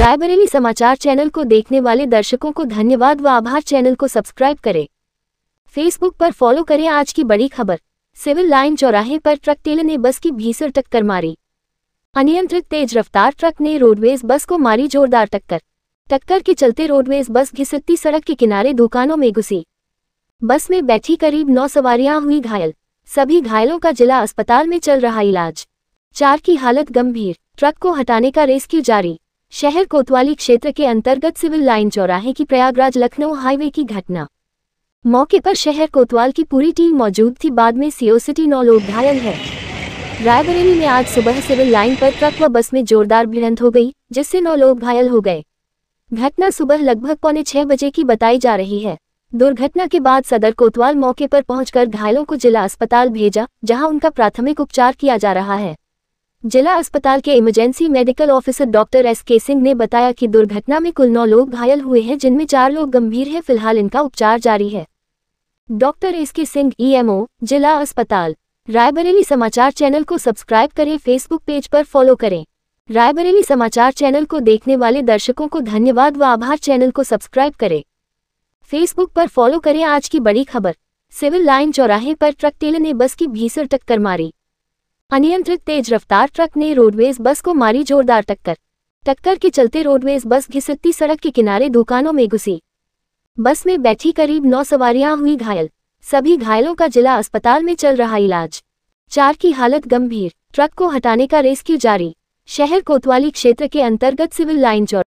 रायबरेली समाचार चैनल को देखने वाले दर्शकों को धन्यवाद व आभार चैनल को सब्सक्राइब करें फेसबुक पर फॉलो करें आज की बड़ी खबर सिविल लाइन चौराहे पर ट्रक टेलर ने बस की भीषण टक्कर मारी अनियंत्रित तेज रफ्तार ट्रक ने रोडवेज बस को मारी जोरदार टक्कर टक्कर के चलते रोडवेज बस घिसती सड़क के किनारे दुकानों में घुसी बस में बैठी करीब नौ सवारियां हुई घायल सभी घायलों का जिला अस्पताल में चल रहा इलाज चार की हालत गंभीर ट्रक को हटाने का रेस्क्यू जारी शहर कोतवाली क्षेत्र के अंतर्गत सिविल लाइन चौराहे की प्रयागराज लखनऊ हाईवे की घटना मौके पर शहर कोतवाल की पूरी टीम मौजूद थी बाद में सीओ सिटी नौ लोग घायल है रायबरेली में आज सुबह सिविल लाइन पर ट्रक व बस में जोरदार भिड़ंत हो गई जिससे नौ लोग घायल हो गए घटना सुबह लगभग पौने छह बजे की बताई जा रही है दुर्घटना के बाद सदर कोतवाल मौके पर पहुंचकर घायलों को जिला अस्पताल भेजा जहां उनका प्राथमिक उपचार किया जा रहा है जिला अस्पताल के emergency medical officer doctor S K Singh ने बताया कि दुर्घटना में कुल नौ लोग घायल हुए हैं जिनमें चार लोग गंभीर हैं फिलहाल इनका उपचार जारी है doctor S K Singh EMO e जिला अस्पताल रायबरेली समाचार चैनल को सब्सक्राइब करें फेसबुक पेज पर फॉलो करें रायबरेली समाचार चैनल को देखने वाले दर्शकों को धन्यवाद व आभार चैनल को सब्सक्राइब करें फेसबुक पर फॉलो करें आज की बड़ी खबर सिविल लाइन चौराहे पर ट्रक टेलर ने बस की भीषण टक्कर मारी अनियंत्रित तेज रफ्तार ट्रक ने रोडवेज बस को मारी जोरदार टक्कर टक्कर के चलते रोडवेज बस घिसती सड़क के किनारे दुकानों में घुसी बस में बैठी करीब नौ सवारियां हुई घायल सभी घायलों का जिला अस्पताल में चल रहा इलाज चार की हालत गंभीर ट्रक को हटाने का रेस्क्यू जारी शहर कोतवाली क्षेत्र के अंतर्गत सिविल लाइन चौड़